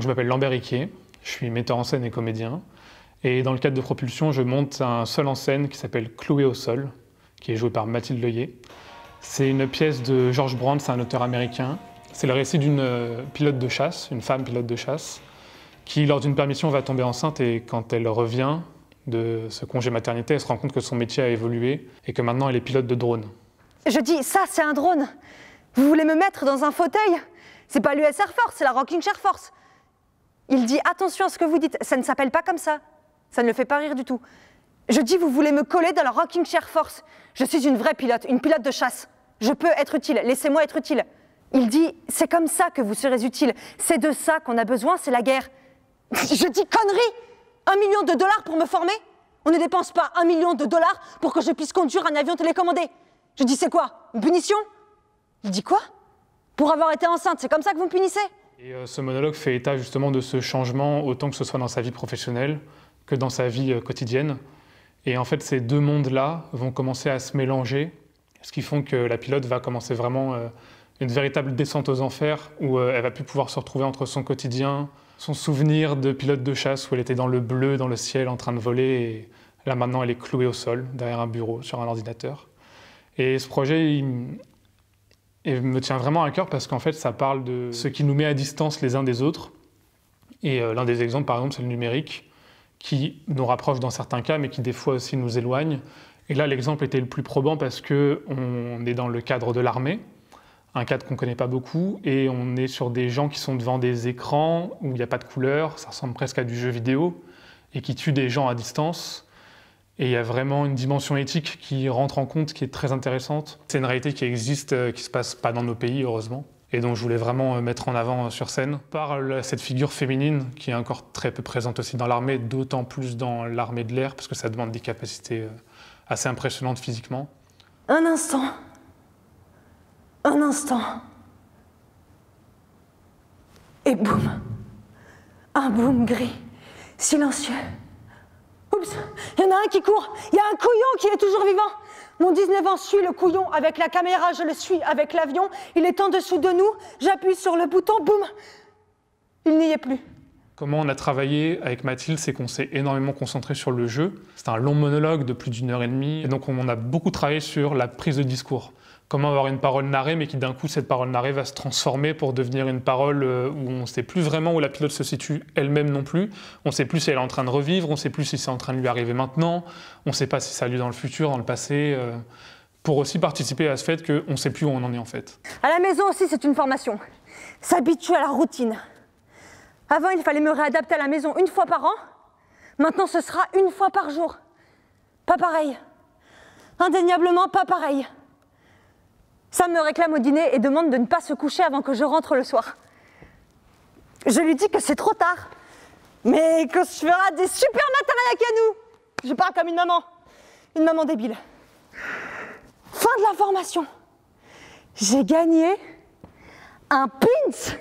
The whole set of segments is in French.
je m'appelle Lambert Riquier, je suis metteur en scène et comédien. Et dans le cadre de Propulsion, je monte un seul en scène qui s'appelle Cloué au sol, qui est joué par Mathilde Leuillet. C'est une pièce de George Brand, c'est un auteur américain. C'est le récit d'une euh, pilote de chasse, une femme pilote de chasse, qui, lors d'une permission, va tomber enceinte et quand elle revient de ce congé maternité, elle se rend compte que son métier a évolué et que maintenant elle est pilote de drone. Je dis, ça c'est un drone Vous voulez me mettre dans un fauteuil C'est pas l'US Air Force, c'est la Rocking Chair Force il dit attention à ce que vous dites, ça ne s'appelle pas comme ça. Ça ne le fait pas rire du tout. Je dis vous voulez me coller dans la rocking chair force. Je suis une vraie pilote, une pilote de chasse. Je peux être utile, laissez-moi être utile. Il dit c'est comme ça que vous serez utile. C'est de ça qu'on a besoin, c'est la guerre. Je dis conneries. Un million de dollars pour me former On ne dépense pas un million de dollars pour que je puisse conduire un avion télécommandé. Je dis c'est quoi Une punition Il dit quoi Pour avoir été enceinte, c'est comme ça que vous me punissez euh, ce monologue fait état justement de ce changement, autant que ce soit dans sa vie professionnelle que dans sa vie euh, quotidienne. Et en fait, ces deux mondes-là vont commencer à se mélanger, ce qui fait que la pilote va commencer vraiment euh, une véritable descente aux enfers, où elle va plus pouvoir se retrouver entre son quotidien, son souvenir de pilote de chasse, où elle était dans le bleu, dans le ciel, en train de voler, et là maintenant elle est clouée au sol, derrière un bureau, sur un ordinateur. Et ce projet, et me tient vraiment à cœur parce qu'en fait, ça parle de ce qui nous met à distance les uns des autres. Et euh, l'un des exemples, par exemple, c'est le numérique, qui nous rapproche dans certains cas, mais qui des fois aussi nous éloigne. Et là, l'exemple était le plus probant parce qu'on est dans le cadre de l'armée, un cadre qu'on ne connaît pas beaucoup, et on est sur des gens qui sont devant des écrans où il n'y a pas de couleur, ça ressemble presque à du jeu vidéo, et qui tuent des gens à distance. Et il y a vraiment une dimension éthique qui rentre en compte, qui est très intéressante. C'est une réalité qui existe, euh, qui se passe pas dans nos pays, heureusement, et donc je voulais vraiment euh, mettre en avant euh, sur scène par cette figure féminine qui est encore très peu présente aussi dans l'armée, d'autant plus dans l'armée de l'air, parce que ça demande des capacités assez impressionnantes physiquement. Un instant. Un instant. Et boum. Un boum gris, silencieux il y en a un qui court. Il y a un couillon qui est toujours vivant. Mon 19 ans suit le couillon avec la caméra, je le suis avec l'avion. Il est en dessous de nous. J'appuie sur le bouton, boum. Il n'y est plus. Comment on a travaillé avec Mathilde, c'est qu'on s'est énormément concentré sur le jeu. C'est un long monologue de plus d'une heure et demie, et donc on a beaucoup travaillé sur la prise de discours. Comment avoir une parole narrée, mais qui d'un coup, cette parole narrée va se transformer pour devenir une parole euh, où on ne sait plus vraiment où la pilote se situe elle-même non plus. On ne sait plus si elle est en train de revivre, on ne sait plus si c'est en train de lui arriver maintenant, on ne sait pas si ça lui dans le futur, dans le passé euh, pour aussi participer à ce fait qu'on ne sait plus où on en est en fait. À la maison aussi, c'est une formation. S'habituer à la routine. Avant, il fallait me réadapter à la maison une fois par an. Maintenant, ce sera une fois par jour. Pas pareil. Indéniablement, pas pareil. Sam me réclame au dîner et demande de ne pas se coucher avant que je rentre le soir. Je lui dis que c'est trop tard, mais que je ferai des super matins à nous. Je parle comme une maman, une maman débile. Fin de la formation. J'ai gagné un pins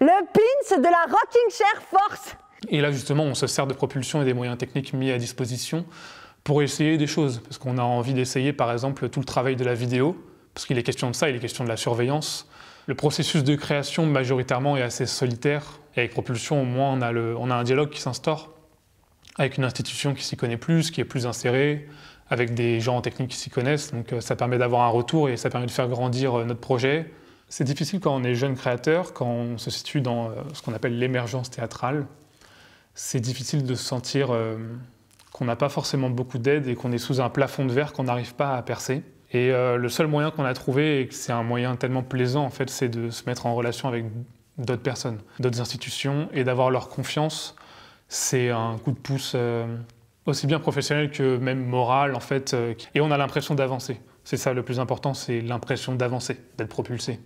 le pins de la rocking chair force. Et là, justement, on se sert de propulsion et des moyens techniques mis à disposition pour essayer des choses. Parce qu'on a envie d'essayer, par exemple, tout le travail de la vidéo, parce qu'il est question de ça, il est question de la surveillance. Le processus de création, majoritairement, est assez solitaire. Et avec propulsion, au moins, on a, on a un dialogue qui s'instaure avec une institution qui s'y connaît plus, qui est plus insérée, avec des gens en technique qui s'y connaissent. Donc euh, ça permet d'avoir un retour et ça permet de faire grandir euh, notre projet, c'est difficile quand on est jeune créateur, quand on se situe dans euh, ce qu'on appelle l'émergence théâtrale. C'est difficile de se sentir euh, qu'on n'a pas forcément beaucoup d'aide et qu'on est sous un plafond de verre qu'on n'arrive pas à percer. Et euh, le seul moyen qu'on a trouvé, et c'est un moyen tellement plaisant en fait, c'est de se mettre en relation avec d'autres personnes, d'autres institutions, et d'avoir leur confiance. C'est un coup de pouce aussi bien professionnel que même moral en fait. Et on a l'impression d'avancer. C'est ça le plus important, c'est l'impression d'avancer, d'être propulsé.